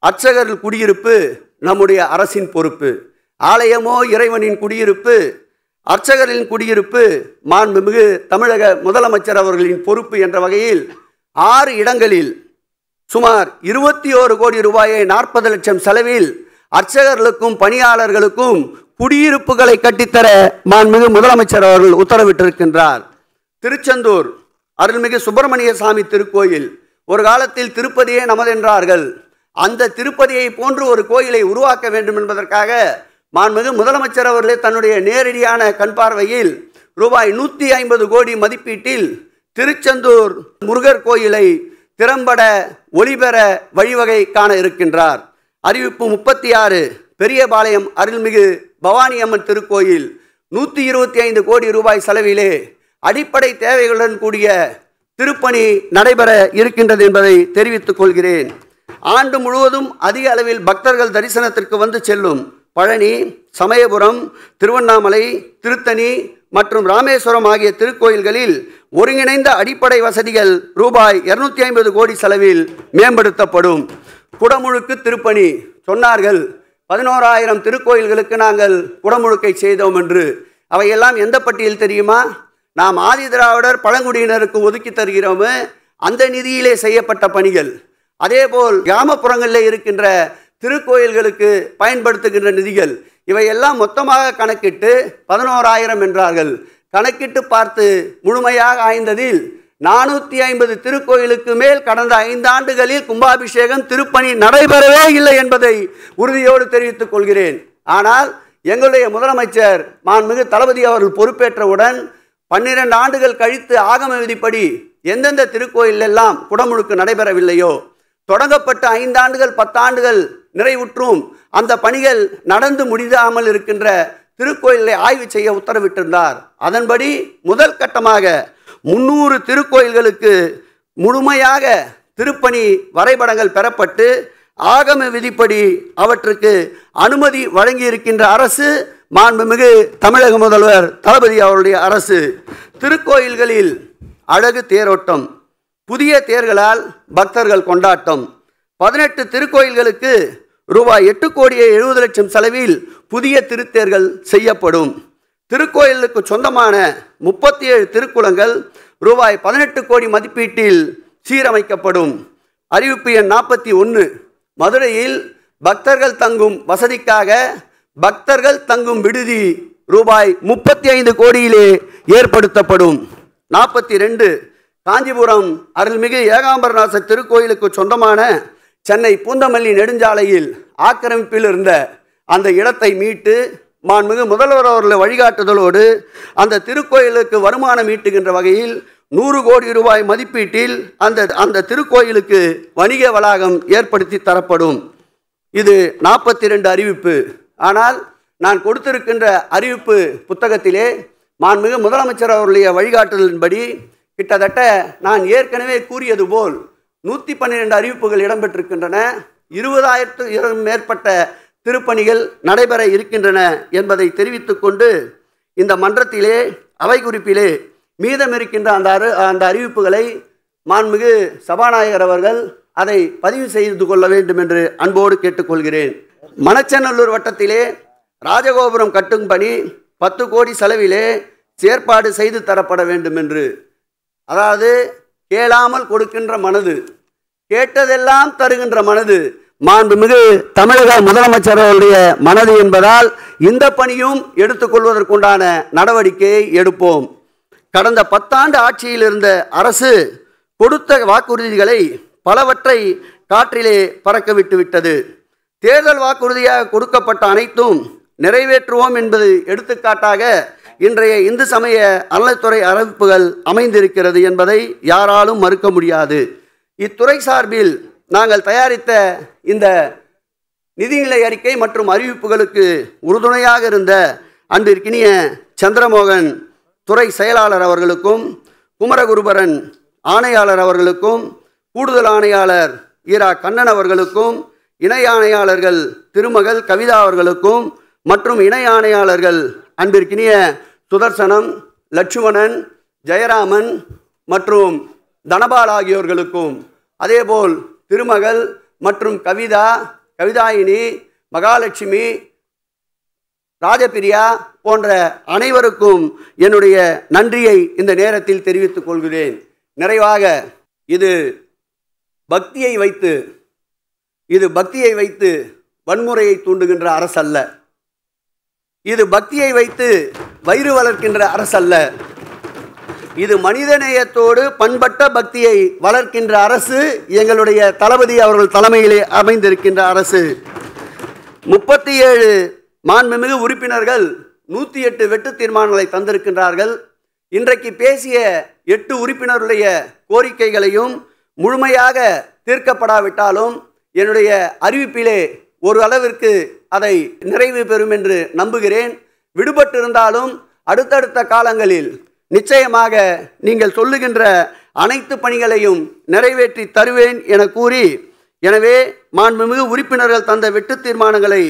அர்ச்சகர் குடியிருப்பு நம்முடைய அரசின் பொறுப்பு ஆலயமோ இறைவனின் குடியிருப்பு அர்ச்சகரின் குடியிருப்பு மாண்புமிகு தமிழக முதலமைச்சர் அவர்களின் பொறுப்பு என்ற வகையில் ஆறு இடங்களில் சுமார் இருபத்தி ஓரு கோடி ரூபாயை நாற்பது லட்சம் செலவில் அர்ச்சகர்களுக்கும் பணியாளர்களுக்கும் குடியிருப்புகளை கட்டித்தர மாண்புமிகு முதலமைச்சர் அவர்கள் உத்தரவிட்டிருக்கின்றார் திருச்செந்தூர் அருள்மிகு சுப்பிரமணிய சாமி திருக்கோயில் ஒரு காலத்தில் திருப்பதியே நமதென்றார்கள் அந்த திருப்பதியை போன்று ஒரு கோயிலை உருவாக்க வேண்டும் என்பதற்காக மாண்புமிகு முதலமைச்சர் அவர்களே தன்னுடைய நேரடியான கண் பார்வையில் ரூபாய் நூற்றி ஐம்பது கோடி மதிப்பீட்டில் திருச்செந்தூர் முருகர் கோயிலை திறம்பட ஒளிபெற வழிவகை காண இருக்கின்றார் அறிவிப்பு முப்பத்தி ஆறு பெரியபாளையம் அருள்மிகு பவானி அம்மன் திருக்கோயில் நூற்றி இருபத்தி ஐந்து கோடி ரூபாய் செலவிலே அடிப்படை தேவைகளுடன் கூடிய திருப்பணி நடைபெற இருக்கின்றது என்பதை தெரிவித்துக் கொள்கிறேன் ஆண்டு முழுவதும் அதிக அளவில் பக்தர்கள் தரிசனத்திற்கு வந்து செல்லும் பழனி சமயபுரம் திருவண்ணாமலை திருத்தணி மற்றும் ராமேஸ்வரம் ஆகிய திருக்கோயில்களில் ஒருங்கிணைந்த அடிப்படை வசதிகள் ரூபாய் இருநூத்தி ஐம்பது கோடி செலவில் மேம்படுத்தப்படும் குடமுழுக்கு திருப்பணி சொன்னார்கள் பதினோராயிரம் திருக்கோயில்களுக்கு நாங்கள் குடமுழுக்கை செய்தோம் என்று அவையெல்லாம் எந்த பட்டியல் தெரியுமா நாம் ஆதி திராவிடர் பழங்குடியினருக்கு ஒதுக்கி தருகிறோமோ அந்த நிதியிலே செய்யப்பட்ட பணிகள் அதேபோல் கிராமப்புறங்களில் இருக்கின்ற திருக்கோயில்களுக்கு பயன்படுத்துகின்ற நிதிகள் இவையெல்லாம் மொத்தமாக கணக்கிட்டு பதினோராயிரம் என்றார்கள் கணக்கிட்டு பார்த்து முழுமையாக ஆய்ந்ததில் நானூற்றி ஐம்பது திருக்கோயிலுக்கு மேல் கடந்த ஐந்தாண்டுகளில் கும்பாபிஷேகம் திருப்பணி நடைபெறவே இல்லை என்பதை உறுதியோடு தெரிவித்துக் கொள்கிறேன் ஆனால் எங்களுடைய முதலமைச்சர் மாண்புமிகு தளபதி அவர்கள் பொறுப்பேற்றவுடன் பன்னிரண்டு ஆண்டுகள் கழித்து ஆகம விதிப்படி எந்தெந்த திருக்கோயிலெல்லாம் குடமுழுக்கு நடைபெறவில்லையோ தொடங்கப்பட்ட ஐந்தாண்டுகள் பத்தாண்டுகள் நிறைவுற்றும் அந்த பணிகள் நடந்து முடிதாமல் இருக்கின்ற திருக்கோயிலை ஆய்வு செய்ய உத்தரவிட்டிருந்தார் அதன்படி முதல் கட்டமாக முன்னூறு திருக்கோயில்களுக்கு முழுமையாக திருப்பணி வரைபடங்கள் பெறப்பட்டு ஆகம விதிப்படி அவற்றுக்கு அனுமதி வழங்கியிருக்கின்ற அரசு மாண்புமிகு தமிழக முதல்வர் தளபதி அவருடைய அரசு திருக்கோயில்களில் அழகு தேரோட்டம் புதிய தேர்களால் பக்தர்கள் கொண்டாட்டம் பதினெட்டு திருக்கோயில்களுக்கு ரூபாய் எட்டு கோடியே எழுபது லட்சம் செலவில் புதிய திருத்தேர்கள் செய்யப்படும் திருக்கோயிலுக்கு சொந்தமான முப்பத்தி ஏழு திருக்குளங்கள் ரூபாய் பதினெட்டு கோடி மதிப்பீட்டில் சீரமைக்கப்படும் அறிவிப்பு எண் நாற்பத்தி ஒன்று மதுரையில் பக்தர்கள் தங்கும் வசதிக்காக பக்தர்கள் தங்கும் விடுதி ரூபாய் முப்பத்தி ஐந்து கோடியிலே ஏற்படுத்தப்படும் நாற்பத்தி ரெண்டு காஞ்சிபுரம் அருள்மிகு ஏகாம்பரநாச திருக்கோயிலுக்கு சொந்தமான சென்னை பூந்தமல்லி நெடுஞ்சாலையில் ஆக்கிரமிப்பில் இருந்த அந்த இடத்தை மீட்டு மாண்புமிகு முதல்வர் அவர்களை வழிகாட்டுதலோடு அந்த திருக்கோயிலுக்கு வருமானம் ஈட்டுகின்ற வகையில் நூறு கோடி ரூபாய் மதிப்பீட்டில் அந்த அந்த திருக்கோயிலுக்கு வணிக வளாகம் ஏற்படுத்தி தரப்படும் இது நாற்பத்தி ரெண்டு அறிவிப்பு ஆனால் நான் கொடுத்திருக்கின்ற அறிவிப்பு புத்தகத்திலே மாண்புமிகு முதலமைச்சர் அவருடைய வழிகாட்டுதலின்படி கிட்டத்தட்ட நான் ஏற்கனவே கூறியது போல் நூற்றி பன்னிரெண்டு அறிவிப்புகள் இடம்பெற்றிருக்கின்றன இருபதாயிரத்து மேற்பட்ட திருப்பணிகள் நடைபெற இருக்கின்றன என்பதை தெரிவித்து கொண்டு இந்த மன்றத்திலே அவை குறிப்பிலே மீதம் இருக்கின்ற அந்த அரு அந்த அறிவிப்புகளை மாண்புமிகு சபாநாயகர் அவர்கள் அதை பதிவு செய்து கொள்ள வேண்டும் என்று அன்போடு கேட்டுக்கொள்கிறேன் மணச்சநல்லூர் வட்டத்திலே ராஜகோபுரம் கட்டும் பணி பத்து கோடி செலவிலே செயற்பாடு செய்து தரப்பட வேண்டும் என்று அதாவது கேளாமல் கொடுக்கின்ற மனது கேட்டதெல்லாம் தருகின்ற மனது மாண்புமிகு தமிழக முதலமைச்சர் அவருடைய மனது என்பதால் இந்த பணியும் எடுத்துக்கொள்வதற்குண்டான நடவடிக்கையை எடுப்போம் கடந்த பத்தாண்டு ஆட்சியில் இருந்த அரசு கொடுத்த வாக்குறுதிகளை பலவற்றை காற்றிலே பறக்க விட்டது தேர்தல் வாக்குறுதியாக கொடுக்கப்பட்ட அனைத்தும் நிறைவேற்றுவோம் என்பது எடுத்துக்காட்டாக இன்றைய இந்து சமய அறநிலைத்துறை அறிவிப்புகள் அமைந்திருக்கிறது என்பதை யாராலும் மறுக்க முடியாது இத்துறை சார்பில் நாங்கள் தயாரித்த இந்த நிதிநிலை அறிக்கை மற்றும் அறிவிப்புகளுக்கு உறுதுணையாக இருந்த அன்பிற்கினிய சந்திரமோகன் துறை செயலாளர் அவர்களுக்கும் குமரகுருபரன் ஆணையாளர் அவர்களுக்கும் கூடுதல் ஆணையாளர் ஈரா கண்ணன் அவர்களுக்கும் இணை ஆணையாளர்கள் திருமகள் கவிதா அவர்களுக்கும் மற்றும் இணை ஆணையாளர்கள் அன்பிற்கினிய சுதர்சனம் லட்சுமணன் ஜெயராமன் மற்றும் தனபால் ஆகியோர்களுக்கும் அதேபோல் திருமகள் மற்றும் கவிதா கவிதாயினி மகாலட்சுமி ராஜபிரியா போன்ற அனைவருக்கும் என்னுடைய நன்றியை இந்த நேரத்தில் தெரிவித்துக் கொள்கிறேன் நிறைவாக இது பக்தியை வைத்து இது பக்தியை வைத்து வன்முறையை தூண்டுகின்ற அரசல்ல இது பக்தியை வைத்து வயிறு வளர்க்கின்ற அரசல்ல இது மனிதநேயத்தோடு பண்பட்ட பக்தியை வளர்க்கின்ற அரசு எங்களுடைய தளபதி அவர்கள் தலைமையிலே அமைந்திருக்கின்ற அரசு முப்பத்தி ஏழு மாண்புமிகு உறுப்பினர்கள் நூற்றி எட்டு வெட்டு தீர்மானங்களை தந்திருக்கின்றார்கள் இன்றைக்கு பேசிய எட்டு உறுப்பினருடைய கோரிக்கைகளையும் முழுமையாக தீர்க்கப்படாவிட்டாலும் என்னுடைய அறிவிப்பிலே ஒரு அளவிற்கு அதை நிறைவு பெறும் என்று நம்புகிறேன் விடுபட்டிருந்தாலும் அடுத்தடுத்த காலங்களில் நிச்சயமாக நீங்கள் சொல்லுகின்ற அனைத்து பணிகளையும் நிறைவேற்றி தருவேன் என கூறி எனவே மாண்புமிகு உறுப்பினர்கள் தந்த வெட்டு தீர்மானங்களை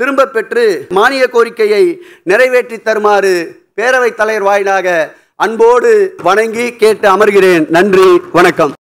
திரும்ப பெற்று மானிய கோரிக்கையை நிறைவேற்றி தருமாறு பேரவைத் தலைவர் வாயிலாக அன்போடு வணங்கி கேட்டு அமர்கிறேன் நன்றி வணக்கம்